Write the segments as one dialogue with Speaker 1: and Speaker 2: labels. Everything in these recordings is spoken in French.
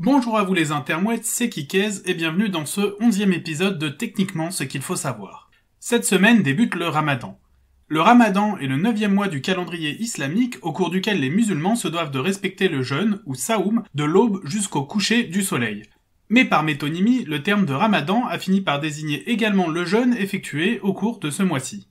Speaker 1: Bonjour à vous les intermouettes, c'est Kikez et bienvenue dans ce onzième épisode de Techniquement ce qu'il faut savoir. Cette semaine débute le ramadan. Le ramadan est le neuvième mois du calendrier islamique au cours duquel les musulmans se doivent de respecter le jeûne, ou saoum, de l'aube jusqu'au coucher du soleil. Mais par métonymie, le terme de ramadan a fini par désigner également le jeûne effectué au cours de ce mois-ci.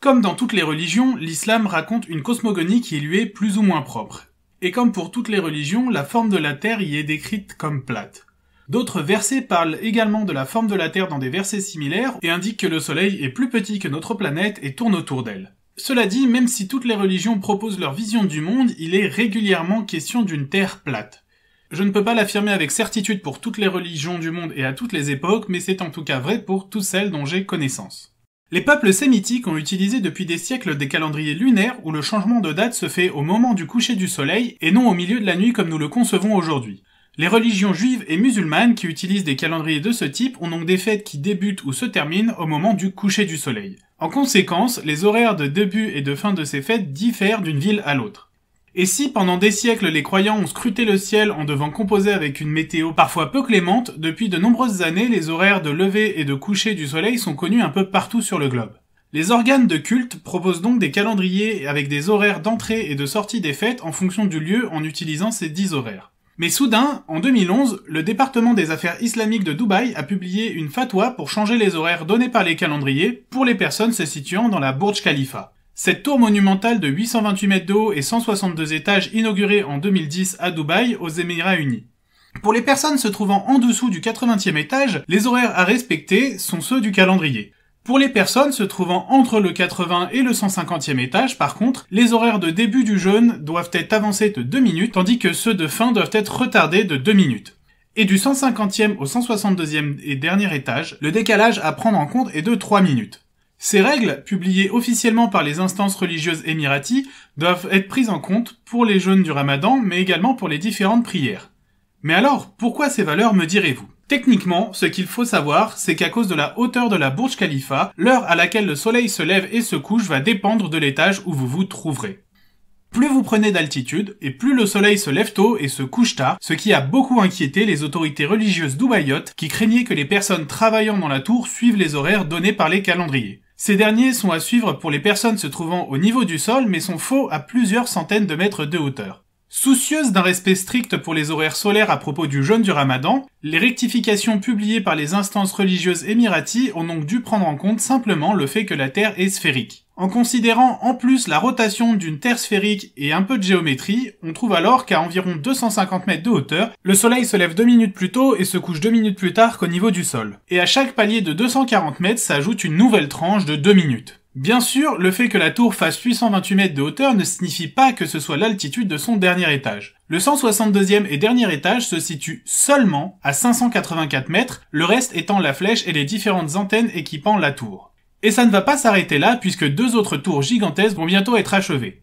Speaker 1: Comme dans toutes les religions, l'islam raconte une cosmogonie qui lui est plus ou moins propre, et comme pour toutes les religions, la forme de la Terre y est décrite comme plate. D'autres versets parlent également de la forme de la Terre dans des versets similaires et indiquent que le Soleil est plus petit que notre planète et tourne autour d'elle. Cela dit, même si toutes les religions proposent leur vision du monde, il est régulièrement question d'une Terre plate. Je ne peux pas l'affirmer avec certitude pour toutes les religions du monde et à toutes les époques, mais c'est en tout cas vrai pour toutes celles dont j'ai connaissance. Les peuples sémitiques ont utilisé depuis des siècles des calendriers lunaires où le changement de date se fait au moment du coucher du soleil et non au milieu de la nuit comme nous le concevons aujourd'hui. Les religions juives et musulmanes qui utilisent des calendriers de ce type ont donc des fêtes qui débutent ou se terminent au moment du coucher du soleil. En conséquence, les horaires de début et de fin de ces fêtes diffèrent d'une ville à l'autre. Et si pendant des siècles les croyants ont scruté le ciel en devant composer avec une météo parfois peu clémente, depuis de nombreuses années les horaires de lever et de coucher du soleil sont connus un peu partout sur le globe. Les organes de culte proposent donc des calendriers avec des horaires d'entrée et de sortie des fêtes en fonction du lieu en utilisant ces 10 horaires. Mais soudain, en 2011, le département des affaires islamiques de Dubaï a publié une fatwa pour changer les horaires donnés par les calendriers pour les personnes se situant dans la Burj Khalifa. Cette tour monumentale de 828 mètres de haut et 162 étages inaugurée en 2010 à Dubaï, aux Émirats Unis. Pour les personnes se trouvant en dessous du 80e étage, les horaires à respecter sont ceux du calendrier. Pour les personnes se trouvant entre le 80 et le 150e étage, par contre, les horaires de début du jeûne doivent être avancés de 2 minutes, tandis que ceux de fin doivent être retardés de 2 minutes. Et du 150e au 162e et dernier étage, le décalage à prendre en compte est de 3 minutes. Ces règles, publiées officiellement par les instances religieuses émiraties, doivent être prises en compte pour les jeûnes du ramadan, mais également pour les différentes prières. Mais alors, pourquoi ces valeurs me direz-vous Techniquement, ce qu'il faut savoir, c'est qu'à cause de la hauteur de la Burj Khalifa, l'heure à laquelle le soleil se lève et se couche va dépendre de l'étage où vous vous trouverez. Plus vous prenez d'altitude, et plus le soleil se lève tôt et se couche tard, ce qui a beaucoup inquiété les autorités religieuses d'Oubayotte qui craignaient que les personnes travaillant dans la tour suivent les horaires donnés par les calendriers. Ces derniers sont à suivre pour les personnes se trouvant au niveau du sol mais sont faux à plusieurs centaines de mètres de hauteur. Soucieuse d'un respect strict pour les horaires solaires à propos du jeûne du ramadan, les rectifications publiées par les instances religieuses émiraties ont donc dû prendre en compte simplement le fait que la Terre est sphérique. En considérant en plus la rotation d'une Terre sphérique et un peu de géométrie, on trouve alors qu'à environ 250 mètres de hauteur, le Soleil se lève deux minutes plus tôt et se couche 2 minutes plus tard qu'au niveau du sol. Et à chaque palier de 240 mètres s'ajoute une nouvelle tranche de 2 minutes. Bien sûr, le fait que la tour fasse 828 mètres de hauteur ne signifie pas que ce soit l'altitude de son dernier étage. Le 162e et dernier étage se situe seulement à 584 mètres, le reste étant la flèche et les différentes antennes équipant la tour. Et ça ne va pas s'arrêter là puisque deux autres tours gigantesques vont bientôt être achevées.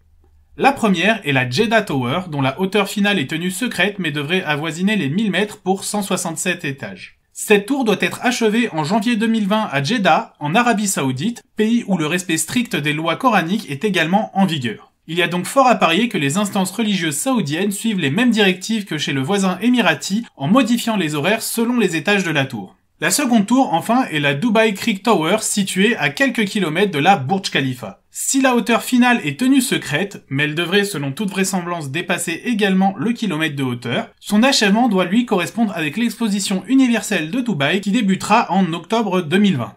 Speaker 1: La première est la Jeddah Tower dont la hauteur finale est tenue secrète mais devrait avoisiner les 1000 mètres pour 167 étages. Cette tour doit être achevée en janvier 2020 à Jeddah, en Arabie Saoudite, pays où le respect strict des lois coraniques est également en vigueur. Il y a donc fort à parier que les instances religieuses saoudiennes suivent les mêmes directives que chez le voisin émirati en modifiant les horaires selon les étages de la tour. La seconde tour, enfin, est la Dubai Creek Tower située à quelques kilomètres de la Burj Khalifa. Si la hauteur finale est tenue secrète, mais elle devrait selon toute vraisemblance dépasser également le kilomètre de hauteur, son achèvement doit lui correspondre avec l'exposition universelle de Dubaï qui débutera en octobre 2020.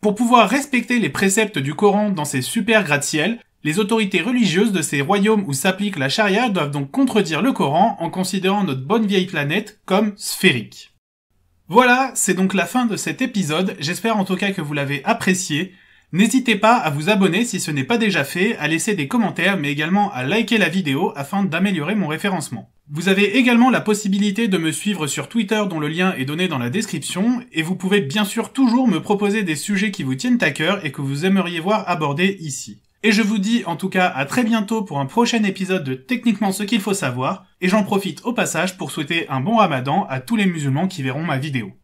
Speaker 1: Pour pouvoir respecter les préceptes du Coran dans ces super gratte-ciel, les autorités religieuses de ces royaumes où s'applique la charia doivent donc contredire le Coran en considérant notre bonne vieille planète comme sphérique. Voilà, c'est donc la fin de cet épisode, j'espère en tout cas que vous l'avez apprécié. N'hésitez pas à vous abonner si ce n'est pas déjà fait, à laisser des commentaires, mais également à liker la vidéo afin d'améliorer mon référencement. Vous avez également la possibilité de me suivre sur Twitter dont le lien est donné dans la description, et vous pouvez bien sûr toujours me proposer des sujets qui vous tiennent à cœur et que vous aimeriez voir abordés ici. Et je vous dis en tout cas à très bientôt pour un prochain épisode de Techniquement ce qu'il faut savoir, et j'en profite au passage pour souhaiter un bon ramadan à tous les musulmans qui verront ma vidéo.